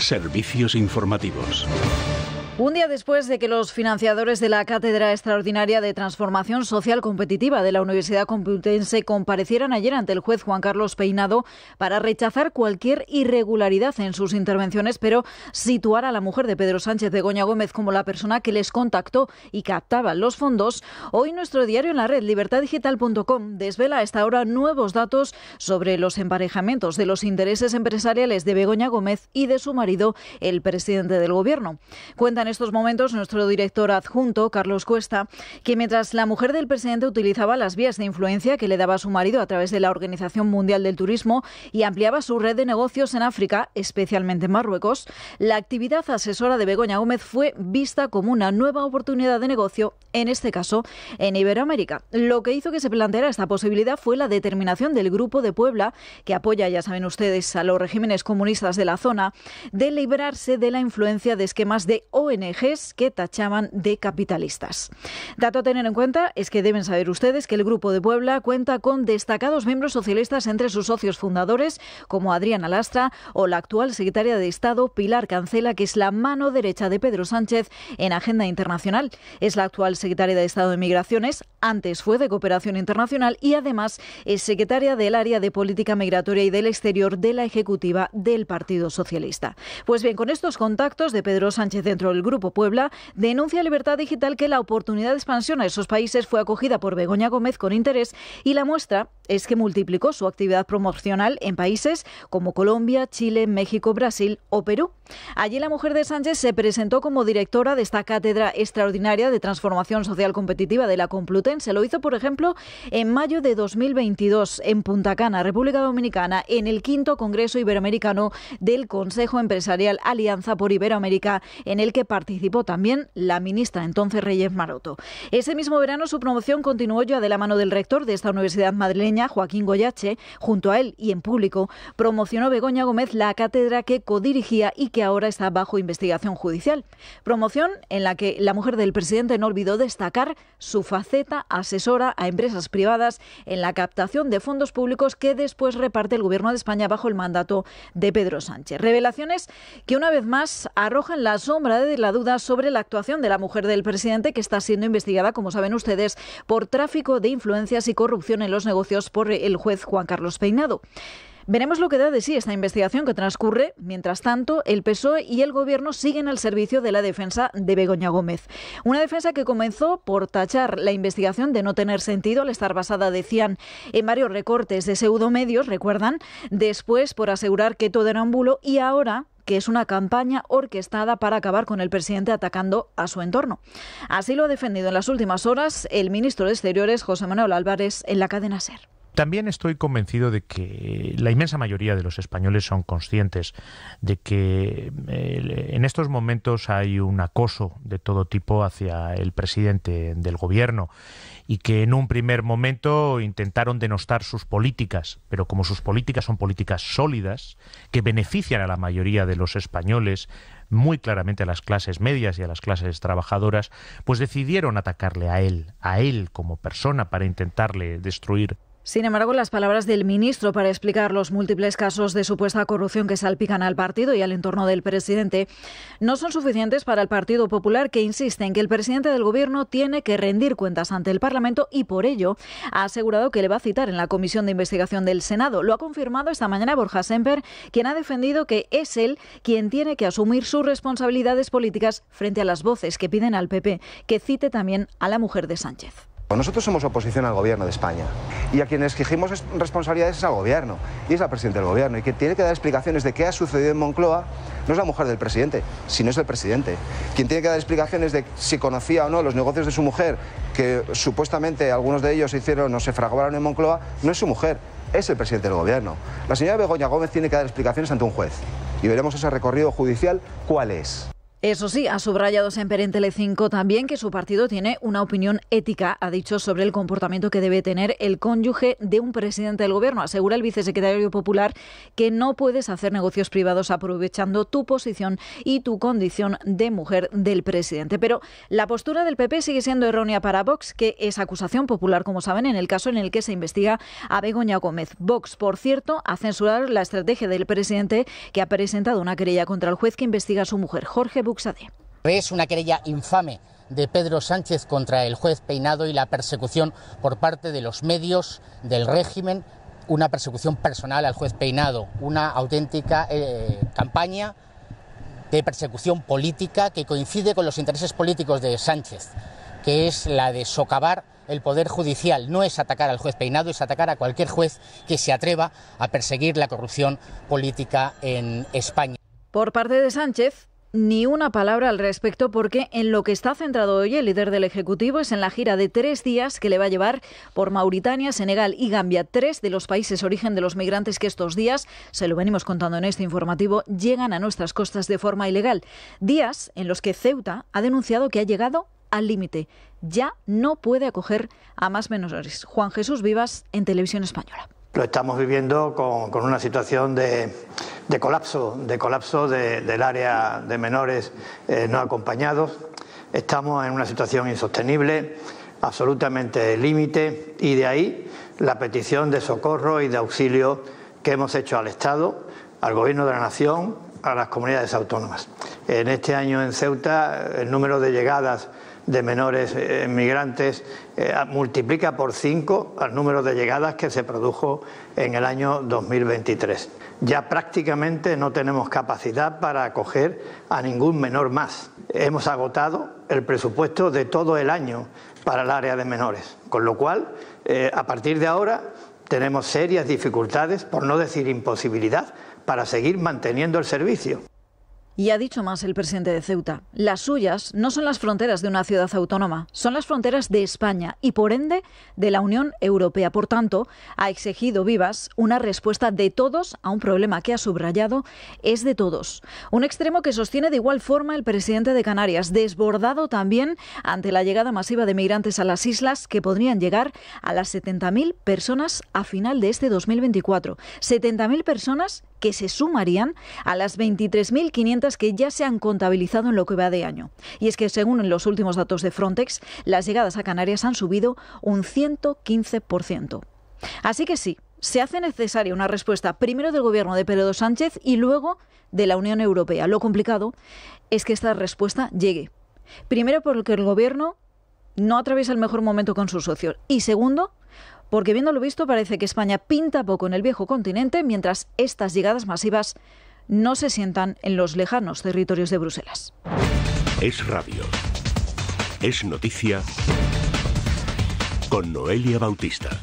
Servicios informativos. Un día después de que los financiadores de la Cátedra Extraordinaria de Transformación Social Competitiva de la Universidad Complutense comparecieran ayer ante el juez Juan Carlos Peinado para rechazar cualquier irregularidad en sus intervenciones, pero situar a la mujer de Pedro Sánchez de Goña Gómez como la persona que les contactó y captaba los fondos, hoy nuestro diario en la red libertaddigital.com desvela a esta hora nuevos datos sobre los emparejamientos de los intereses empresariales de Begoña Gómez y de su marido, el presidente del Gobierno en estos momentos nuestro director adjunto, Carlos Cuesta, que mientras la mujer del presidente utilizaba las vías de influencia que le daba su marido a través de la Organización Mundial del Turismo y ampliaba su red de negocios en África, especialmente en Marruecos, la actividad asesora de Begoña Gómez fue vista como una nueva oportunidad de negocio, en este caso en Iberoamérica. Lo que hizo que se planteara esta posibilidad fue la determinación del Grupo de Puebla, que apoya, ya saben ustedes, a los regímenes comunistas de la zona, de librarse de la influencia de esquemas de ONG que tachaban de capitalistas. Dato a tener en cuenta es que deben saber ustedes que el Grupo de Puebla cuenta con destacados miembros socialistas entre sus socios fundadores, como Adriana Lastra o la actual secretaria de Estado, Pilar Cancela, que es la mano derecha de Pedro Sánchez en Agenda Internacional. Es la actual secretaria de Estado de Migraciones, antes fue de cooperación internacional y además es secretaria del área de política migratoria y del exterior de la Ejecutiva del Partido Socialista. Pues bien, con estos contactos de Pedro Sánchez dentro del Grupo Puebla, denuncia Libertad Digital que la oportunidad de expansión a esos países fue acogida por Begoña Gómez con interés y la muestra es que multiplicó su actividad promocional en países como Colombia, Chile, México, Brasil o Perú. Allí la mujer de Sánchez se presentó como directora de esta cátedra extraordinaria de transformación social competitiva de la Complutense. Lo hizo, por ejemplo, en mayo de 2022 en Punta Cana, República Dominicana, en el quinto Congreso Iberoamericano del Consejo Empresarial Alianza por Iberoamérica, en el que participó también la ministra entonces Reyes Maroto. Ese mismo verano su promoción continuó ya de la mano del rector de esta universidad madrileña, Joaquín Goyache. Junto a él y en público, promocionó Begoña Gómez la cátedra que codirigía y que ahora está bajo investigación judicial. Promoción en la que la mujer del presidente no olvidó destacar su faceta asesora a empresas privadas en la captación de fondos públicos que después reparte el Gobierno de España bajo el mandato de Pedro Sánchez. Revelaciones que una vez más arrojan la sombra de la duda sobre la actuación de la mujer del presidente que está siendo investigada, como saben ustedes, por tráfico de influencias y corrupción en los negocios por el juez Juan Carlos Peinado. Veremos lo que da de sí esta investigación que transcurre. Mientras tanto, el PSOE y el Gobierno siguen al servicio de la defensa de Begoña Gómez. Una defensa que comenzó por tachar la investigación de no tener sentido al estar basada, decían, en varios recortes de pseudomedios, recuerdan, después por asegurar que todo era un bulo y ahora que es una campaña orquestada para acabar con el presidente atacando a su entorno. Así lo ha defendido en las últimas horas el ministro de Exteriores, José Manuel Álvarez, en la cadena SER. También estoy convencido de que la inmensa mayoría de los españoles son conscientes de que eh, en estos momentos hay un acoso de todo tipo hacia el presidente del gobierno y que en un primer momento intentaron denostar sus políticas, pero como sus políticas son políticas sólidas, que benefician a la mayoría de los españoles, muy claramente a las clases medias y a las clases trabajadoras, pues decidieron atacarle a él, a él como persona, para intentarle destruir sin embargo, las palabras del ministro para explicar los múltiples casos de supuesta corrupción que salpican al partido y al entorno del presidente no son suficientes para el Partido Popular, que insiste en que el presidente del Gobierno tiene que rendir cuentas ante el Parlamento y por ello ha asegurado que le va a citar en la Comisión de Investigación del Senado. Lo ha confirmado esta mañana Borja Semper, quien ha defendido que es él quien tiene que asumir sus responsabilidades políticas frente a las voces que piden al PP que cite también a la mujer de Sánchez. Pues nosotros somos oposición al gobierno de España y a quienes exigimos responsabilidades es al gobierno y es la presidenta del gobierno y que tiene que dar explicaciones de qué ha sucedido en Moncloa no es la mujer del presidente, sino es el presidente. Quien tiene que dar explicaciones de si conocía o no los negocios de su mujer, que supuestamente algunos de ellos se hicieron o se fraguaron en Moncloa, no es su mujer, es el presidente del gobierno. La señora Begoña Gómez tiene que dar explicaciones ante un juez y veremos ese recorrido judicial cuál es. Eso sí, ha subrayado Semper en Telecinco también que su partido tiene una opinión ética, ha dicho, sobre el comportamiento que debe tener el cónyuge de un presidente del gobierno. Asegura el vicesecretario popular que no puedes hacer negocios privados aprovechando tu posición y tu condición de mujer del presidente. Pero la postura del PP sigue siendo errónea para Vox, que es acusación popular, como saben, en el caso en el que se investiga a Begoña Gómez. Vox, por cierto, ha censurado la estrategia del presidente que ha presentado una querella contra el juez que investiga a su mujer, Jorge es una querella infame de Pedro Sánchez contra el juez Peinado y la persecución por parte de los medios del régimen, una persecución personal al juez Peinado, una auténtica eh, campaña de persecución política que coincide con los intereses políticos de Sánchez, que es la de socavar el Poder Judicial. No es atacar al juez Peinado, es atacar a cualquier juez que se atreva a perseguir la corrupción política en España. Por parte de Sánchez, ni una palabra al respecto porque en lo que está centrado hoy el líder del Ejecutivo es en la gira de tres días que le va a llevar por Mauritania, Senegal y Gambia, tres de los países origen de los migrantes que estos días, se lo venimos contando en este informativo, llegan a nuestras costas de forma ilegal. Días en los que Ceuta ha denunciado que ha llegado al límite. Ya no puede acoger a más menores. Juan Jesús Vivas en Televisión Española. Lo estamos viviendo con, una situación de de colapso, de colapso del área de menores eh, no acompañados. Estamos en una situación insostenible, absolutamente límite, y de ahí la petición de socorro y de auxilio que hemos hecho al Estado, al Gobierno de la Nación, a las comunidades autónomas. En este año en Ceuta el número de llegadas de menores eh, migrantes eh, multiplica por cinco al número de llegadas que se produjo en el año 2023. Ya prácticamente no tenemos capacidad para acoger a ningún menor más. Hemos agotado el presupuesto de todo el año para el área de menores, con lo cual, eh, a partir de ahora, tenemos serias dificultades, por no decir imposibilidad, para seguir manteniendo el servicio. Y ha dicho más el presidente de Ceuta, las suyas no son las fronteras de una ciudad autónoma, son las fronteras de España y por ende de la Unión Europea. Por tanto, ha exigido Vivas una respuesta de todos a un problema que ha subrayado es de todos. Un extremo que sostiene de igual forma el presidente de Canarias, desbordado también ante la llegada masiva de migrantes a las islas que podrían llegar a las 70.000 personas a final de este 2024. 70.000 personas que se sumarían a las 23.500 que ya se han contabilizado en lo que va de año. Y es que, según los últimos datos de Frontex, las llegadas a Canarias han subido un 115%. Así que sí, se hace necesaria una respuesta primero del gobierno de Pedro Sánchez y luego de la Unión Europea. Lo complicado es que esta respuesta llegue. Primero porque el gobierno no atraviesa el mejor momento con sus socios y segundo porque viéndolo visto parece que España pinta poco en el viejo continente, mientras estas llegadas masivas no se sientan en los lejanos territorios de Bruselas. Es radio. Es noticia. Con Noelia Bautista.